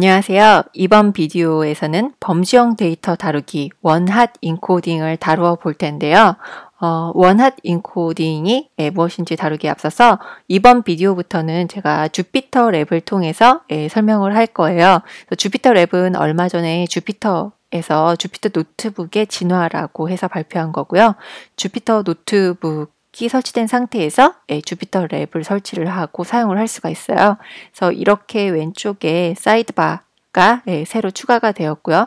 안녕하세요. 이번 비디오에서는 범주형 데이터 다루기 원핫 인코딩을 다루어 볼 텐데요. 어, 원핫 인코딩이 무엇인지 다루기에 앞서서 이번 비디오부터는 제가 주피터 랩을 통해서 예, 설명을 할 거예요. 주피터 랩은 얼마 전에 주피터 에서 주피터 노트북의 진화라고 해서 발표한 거고요. 주피터 노트북 이 설치된 상태에서 주피터 예, 랩을 설치를 하고 사용을 할 수가 있어요. 그래서 이렇게 왼쪽에 사이드바가 예, 새로 추가가 되었고요.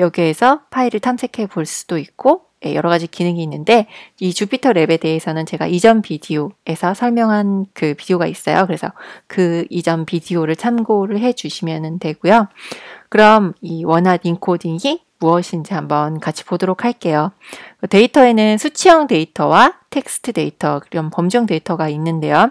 여기에서 파일을 탐색해 볼 수도 있고 예, 여러 가지 기능이 있는데 이 주피터 랩에 대해서는 제가 이전 비디오에서 설명한 그 비디오가 있어요. 그래서 그 이전 비디오를 참고를 해 주시면 되고요. 그럼 이 원한 인코딩이 무엇인지 한번 같이 보도록 할게요. 데이터에는 수치형 데이터와 텍스트 데이터, 그런 범정 데이터가 있는데요.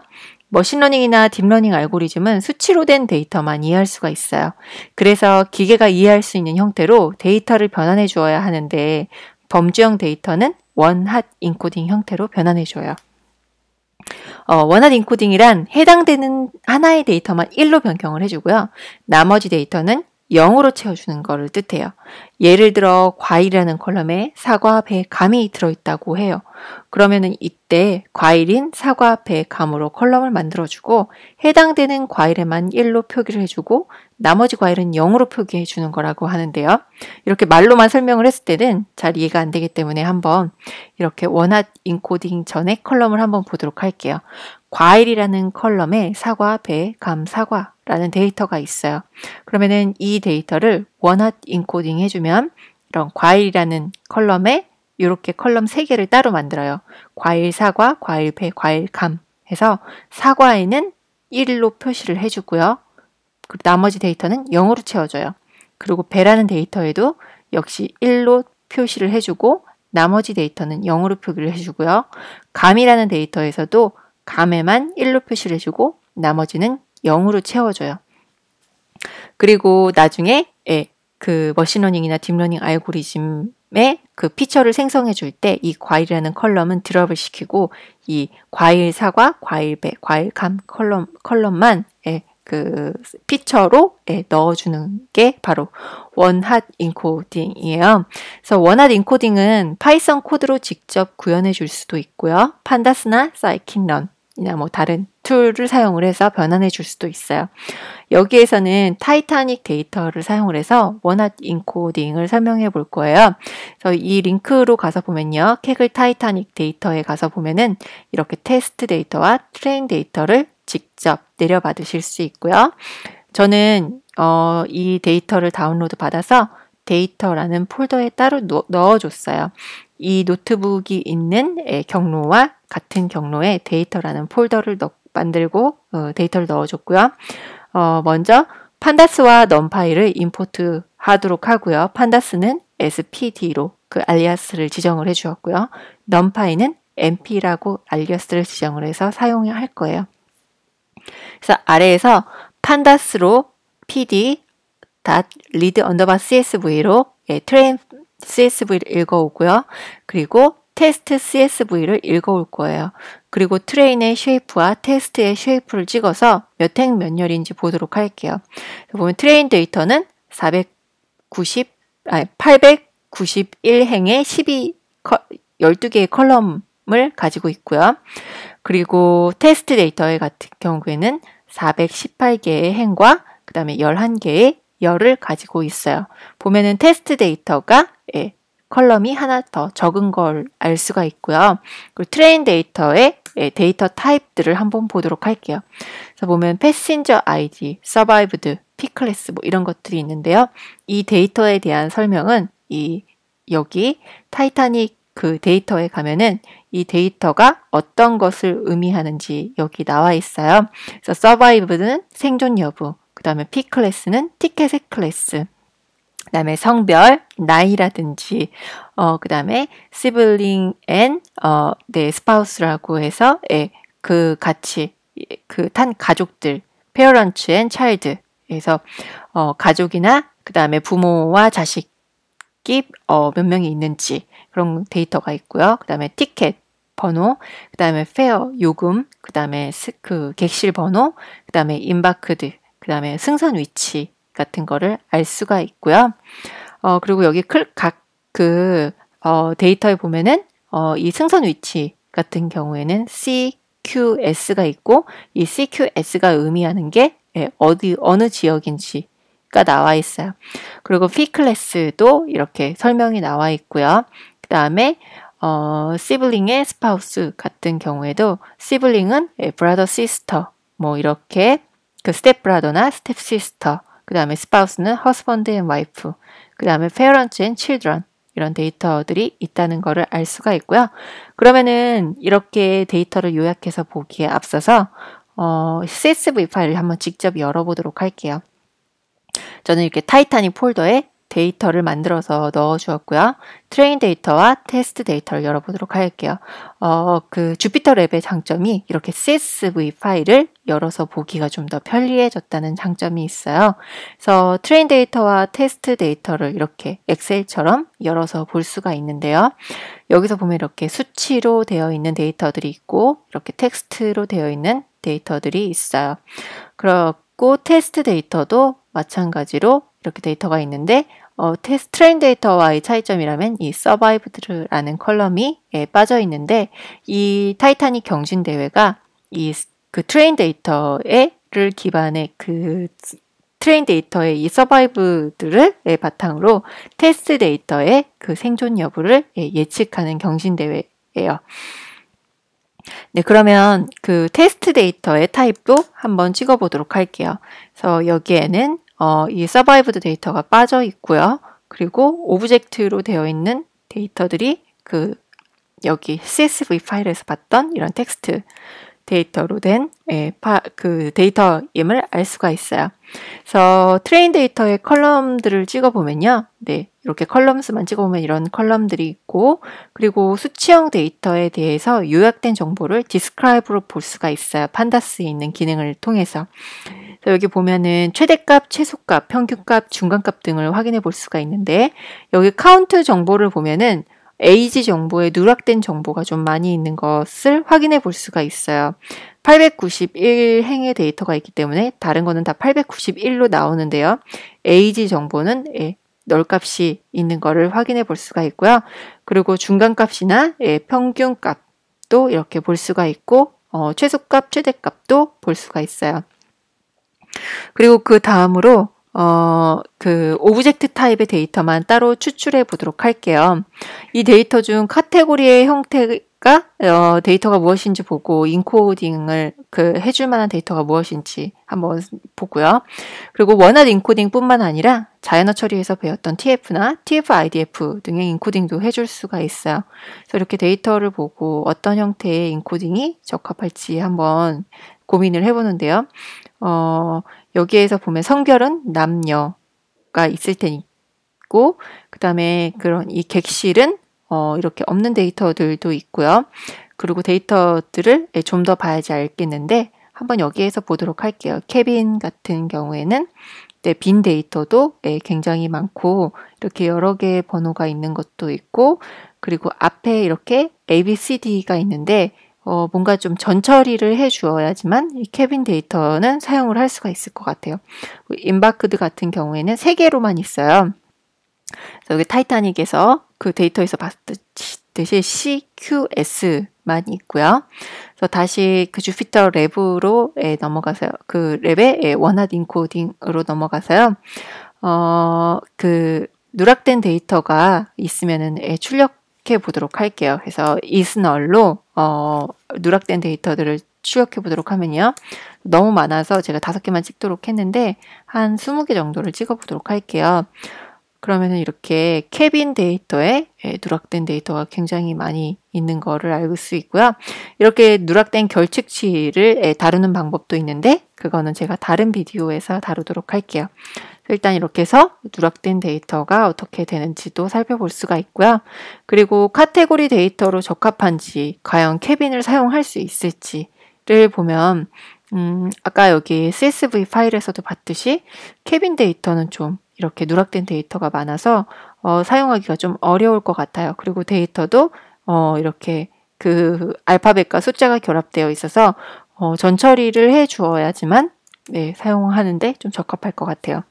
머신러닝이나 딥러닝 알고리즘은 수치로 된 데이터만 이해할 수가 있어요. 그래서 기계가 이해할 수 있는 형태로 데이터를 변환해 주어야 하는데 범주형 데이터는 원핫 인코딩 형태로 변환해 줘요. 어, 원핫 인코딩이란 해당되는 하나의 데이터만 1로 변경을 해주고요. 나머지 데이터는 영으로 채워주는 것을 뜻해요. 예를 들어 과일이라는 컬럼에 사과, 배, 감이 들어있다고 해요. 그러면은 이때 과일인 사과, 배, 감으로 컬럼을 만들어주고 해당되는 과일에만 1로 표기를 해주고 나머지 과일은 0으로 표기해주는 거라고 하는데요. 이렇게 말로만 설명을 했을 때는 잘 이해가 안 되기 때문에 한번 이렇게 원핫 인코딩 전에 컬럼을 한번 보도록 할게요. 과일이라는 컬럼에 사과, 배, 감, 사과 라는 데이터가 있어요. 그러면은 이 데이터를 원핫 인코딩 해주면 이런 과일이라는 컬럼에 이렇게 컬럼 3개를 따로 만들어요. 과일 사과, 과일 배, 과일 감 해서 사과에는 1로 표시를 해주고요. 그리고 나머지 데이터는 0으로 채워줘요. 그리고 배라는 데이터에도 역시 1로 표시를 해주고 나머지 데이터는 0으로 표기를 해주고요. 감이라는 데이터에서도 감에만 1로 표시를 해주고 나머지는 0으로 채워줘요. 그리고 나중에 예, 그 머신러닝이나 딥러닝 알고리즘에그 피처를 생성해 줄 때 이 과일이라는 컬럼은 드랍을 시키고 이 과일 사과, 과일 배, 과일 감 컬럼 컬럼만 예, 그 피처로 예, 넣어주는 게 바로 원핫 인코딩이에요. 그래서 원핫 인코딩은 파이썬 코드로 직접 구현해 줄 수도 있고요. 판다스나 사이킨런이나 뭐 다른 툴을 사용을 해서 변환해 줄 수도 있어요. 여기에서는 타이타닉 데이터를 사용을 해서 원핫 인코딩을 설명해 볼 거예요. 그래서 이 링크로 가서 보면요. 캐글 타이타닉 데이터에 가서 보면은 이렇게 테스트 데이터와 트레인 데이터를 직접 내려받으실 수 있고요. 저는 어, 이 데이터를 다운로드 받아서 데이터라는 폴더에 따로 넣어줬어요. 이 노트북이 있는 경로와 같은 경로에 데이터라는 폴더를 넣, 만들고 어, 데이터를 넣어줬고요. 어, 먼저 판다스와 넘파이를 임포트 하도록 하고요. 판다스는 spd로 그 알리아스를 지정을 해주었고요. 넘파이는 mp라고 알리아스를 지정을 해서 사용할 거예요. 그래서 아래에서 판다스로 pd read u csv로 예, 트레인 csv를 읽어오고요. 그리고 테스트 csv를 읽어올 거예요. 그리고 트레인의 쉐이프와 테스트의 쉐이프를 찍어서 몇 행 몇 열인지 보도록 할게요. 보면 트레인 데이터는 490, 아니 891행의 12, 12개의 컬럼을 가지고 있고요. 그리고 테스트 데이터의 같은 경우에는 418개의 행과 그 다음에 11개의 열을 가지고 있어요. 보면은 테스트 데이터가 예, 컬럼이 하나 더 적은 걸 알 수가 있고요. 그리고 트레인 데이터의 예, 데이터 타입들을 한번 보도록 할게요. 그래서 보면 패신저 아이디, 서바이브드, 피클래스뭐 이런 것들이 있는데요. 이 데이터에 대한 설명은 이 여기 타이타닉 그 데이터에 가면은 이 데이터가 어떤 것을 의미하는지 여기 나와 있어요. 그래서 서바이브는 생존 여부, 그 다음에 피클래스는 티켓의 클래스, 그 다음에 성별, 나이라든지, 어, 그 다음에 sibling and, 어, 네, spouse라고 해서, 예, 그 같이, 예, 그탄 가족들, parents and child. 그래서, 어, 가족이나, 그 다음에 부모와 자식이, 어, 몇 명이 있는지, 그런 데이터가 있고요. 그 다음에 티켓, 번호, 그 다음에 페어, 요금, 그 다음에 그 객실 번호, 그 다음에 임바크드, 그 다음에 승선 위치, 같은 거를 알 수가 있고요. 어, 그리고 여기 각그 어, 데이터에 보면은 어, 이 승선 위치 같은 경우에는 CQS가 있고 이 CQS가 의미하는 게 예, 어디 어느 지역인지 가 나와 있어요. 그리고 P 클래스도 이렇게 설명이 나와 있고요. 그 다음에 어, 시블링의 스파우스 같은 경우에도 시블링은 브라더 시스터 뭐 이렇게 그 스텝 브라더나 스텝 시스터 그 다음에 스파우스는 husband and wife, 그 다음에 parents and children 이런 데이터들이 있다는 것을 알 수가 있고요. 그러면은 이렇게 데이터를 요약해서 보기에 앞서서 어, CSV 파일을 한번 직접 열어보도록 할게요. 저는 이렇게 타이타닉 폴더에 데이터를 만들어서 넣어 주었고요. 트레인 데이터와 테스트 데이터를 열어보도록 할게요. 어, 그 주피터 랩의 장점이 이렇게 CSV 파일을 열어서 보기가 좀 더 편리해졌다는 장점이 있어요. 그래서 트레인 데이터와 테스트 데이터를 이렇게 엑셀처럼 열어서 볼 수가 있는데요. 여기서 보면 이렇게 수치로 되어 있는 데이터들이 있고 이렇게 텍스트로 되어 있는 데이터들이 있어요. 그렇고 테스트 데이터도 마찬가지로 이렇게 데이터가 있는데 어, 테스트 트레 데이터와의 차이점이라면 이 서바이브드라는 컬럼이 예, 빠져 있는데 이 타이타닉 경진 대회가 이 그 트레인 데이터에를 기반해 그 트레인 데이터의 이 서바이브들을 예, 바탕으로 테스트 데이터의 그 생존 여부를 예, 예측하는 경신 대회예요. 네, 그러면 그 테스트 데이터의 타입도 한번 찍어보도록 할게요. 그래서 여기에는 어, 이 서바이브드 데이터가 빠져 있고요. 그리고 오브젝트로 되어 있는 데이터들이 그 여기 CSV 파일에서 봤던 이런 텍스트 데이터로 된 예, 파, 그 데이터임을 알 수가 있어요. 그래서 트레인 데이터의 컬럼들을 찍어보면요. 네, 이렇게 컬럼 스만 찍어보면 이런 컬럼들이 있고 그리고 수치형 데이터에 대해서 요약된 정보를 디스크라이브로 볼 수가 있어요. 판다스에 있는 기능을 통해서. 여기 보면은 최대값, 최소값, 평균값, 중간값 등을 확인해 볼 수가 있는데 여기 카운트 정보를 보면은 에이지 정보에 누락된 정보가 좀 많이 있는 것을 확인해 볼 수가 있어요. 891 행의 데이터가 있기 때문에 다른 거는 다 891로 나오는데요. 에이지 정보는 예, 널값이 있는 거를 확인해 볼 수가 있고요. 그리고 중간값이나 예, 평균값도 이렇게 볼 수가 있고 어, 최소값, 최대값도 볼 수가 있어요. 그리고 그 다음으로 어, 그 오브젝트 타입의 데이터만 따로 추출해 보도록 할게요. 이 데이터 중 카테고리의 형태가 어, 데이터가 무엇인지 보고 인코딩을 그 해줄 만한 데이터가 무엇인지 한번 보고요. 그리고 원한 인코딩뿐만 아니라 자연어 처리에서 배웠던 TF나 TF-IDF 등의 인코딩도 해줄 수가 있어요. 그래서 이렇게 데이터를 보고 어떤 형태의 인코딩이 적합할지 한번 고민을 해보는데요. 어, 여기에서 보면 성별은 남녀가 있을 테니고, 그 다음에 그런 이 객실은 어, 이렇게 없는 데이터들도 있고요. 그리고 데이터들을 예, 좀더 봐야지 알겠는데, 한번 여기에서 보도록 할게요. 케빈 같은 경우에는 네, 빈 데이터도 네, 굉장히 많고 이렇게 여러 개의 번호가 있는 것도 있고 그리고 앞에 이렇게 A, B, C, D가 있는데 어, 뭔가 좀 전처리를 해 주어야지만 이 캐빈 데이터는 사용을 할 수가 있을 것 같아요. 인바크드 같은 경우에는 3개로만 있어요. 여기 타이타닉에서 그 데이터에서 봤듯이 CQS만 있고요. 그래서 다시 그 주피터 랩으로 넘어가서요. 그 랩의 예, 원핫 인코딩으로 넘어가서요. 어, 그 누락된 데이터가 있으면은 예, 출력 추적해 보도록 할게요. 그래서 이스널로 어, 누락된 데이터들을 추적해 보도록 하면요. 너무 많아서 제가 다섯 개만 찍도록 했는데 한 20개 정도를 찍어 보도록 할게요. 그러면 이렇게 캐빈 데이터에 예, 누락된 데이터가 굉장히 많이 있는 거를 알수 있고요. 이렇게 누락된 결측치를 예, 다루는 방법도 있는데 그거는 제가 다른 비디오에서 다루도록 할게요. 일단 이렇게 해서 누락된 데이터가 어떻게 되는지도 살펴볼 수가 있고요. 그리고 카테고리 데이터로 적합한지 과연 캐빈을 사용할 수 있을지를 보면 음, 아까 여기 CSV 파일에서도 봤듯이 캐빈 데이터는 좀 이렇게 누락된 데이터가 많아서 어, 사용하기가 좀 어려울 것 같아요. 그리고 데이터도 어, 이렇게 그 알파벳과 숫자가 결합되어 있어서 어, 전처리를 해 주어야지만 네, 사용하는데 좀 적합할 것 같아요.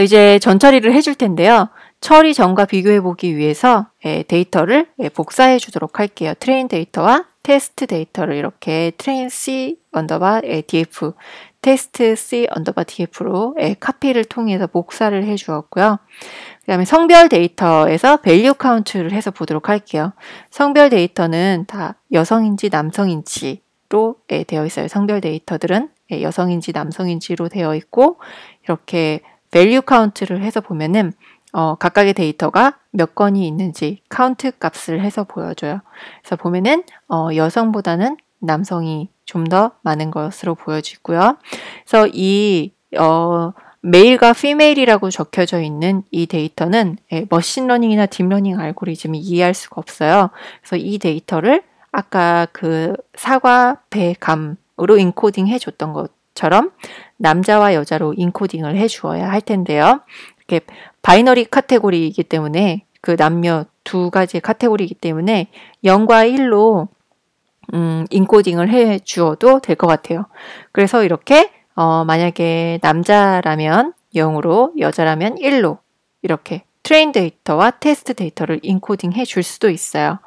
이제 전 처리를 해줄 텐데요. 처리 전과 비교해 보기 위해서 예, 데이터를 예, 복사해 주도록 할게요. 트레인 데이터와 테스트 데이터를 이렇게 트레인 C 언더바 예, DF 테스트 C 언더바 DF로 카피를 통해서 복사를 해 주었고요. 그 다음에 성별 데이터에서 밸류 카운트를 해서 보도록 할게요. 성별 데이터는 다 여성인지 남성인지로 되어 있어요. 성별 데이터들은 여성인지 남성인지로 되어 있고 이렇게 밸류 카운트를 해서 보면은 어, 각각의 데이터가 몇 건이 있는지 카운트 값을 해서 보여줘요. 그래서 보면은 어, 여성보다는 남성이 좀 더 많은 것으로 보여지고요. 그래서 이 어, 메일과 피메일이라고 적혀져 있는 이 데이터는 머신러닝이나 딥러닝 알고리즘이 이해할 수가 없어요. 그래서 이 데이터를 아까 그 사과, 배, 감으로 인코딩 해줬던 것 것처럼 남자와 여자로 인코딩을 해 주어야 할 텐데요. 이렇게 바이너리 카테고리이기 때문에 그 남녀 두가지 카테고리이기 때문에 0과 1로 음, 인코딩을 해 주어도 될 것 같아요. 그래서 이렇게 어, 만약에 남자라면 0으로 여자라면 1로 이렇게 트레인 데이터와 테스트 데이터를 인코딩 해 줄 수도 있어요.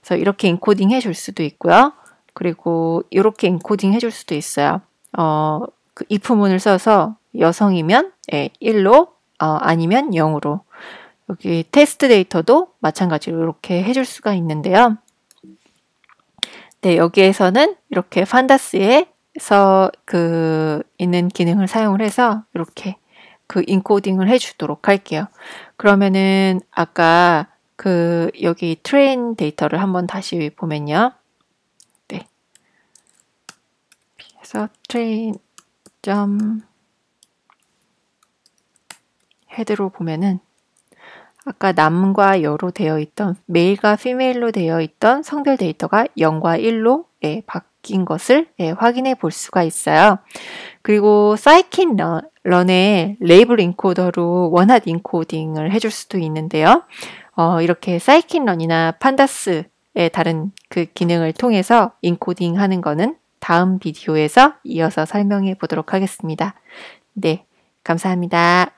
그래서 이렇게 인코딩 해 줄 수도 있고요. 그리고 이렇게 인코딩 해 줄 수도 있어요. 어, 그 이프문을 써서 여성이면 예, 1로 어, 아니면 0으로 여기 테스트 데이터도 마찬가지로 이렇게 해줄 수가 있는데요. 네, 여기에서는 이렇게 판다스에서 그 있는 기능을 사용을 해서 이렇게 그 인코딩을 해주도록 할게요. 그러면은 아까 그 여기 트레인 데이터를 한번 다시 보면요. 그래서 트레인 점 헤드로 보면은 아까 남과 여로 되어 있던 메일과 피메일로 되어 있던 성별 데이터가 0과 1로 예, 바뀐 것을 예, 확인해 볼 수가 있어요. 그리고 사이킨 런의 레이블 인코더로 원핫 인코딩을 해줄 수도 있는데요. 어, 이렇게 사이킨 런이나 판다스의 다른 그 기능을 통해서 인코딩 하는 거는 다음 비디오에서 이어서 설명해 보도록 하겠습니다. 네, 감사합니다.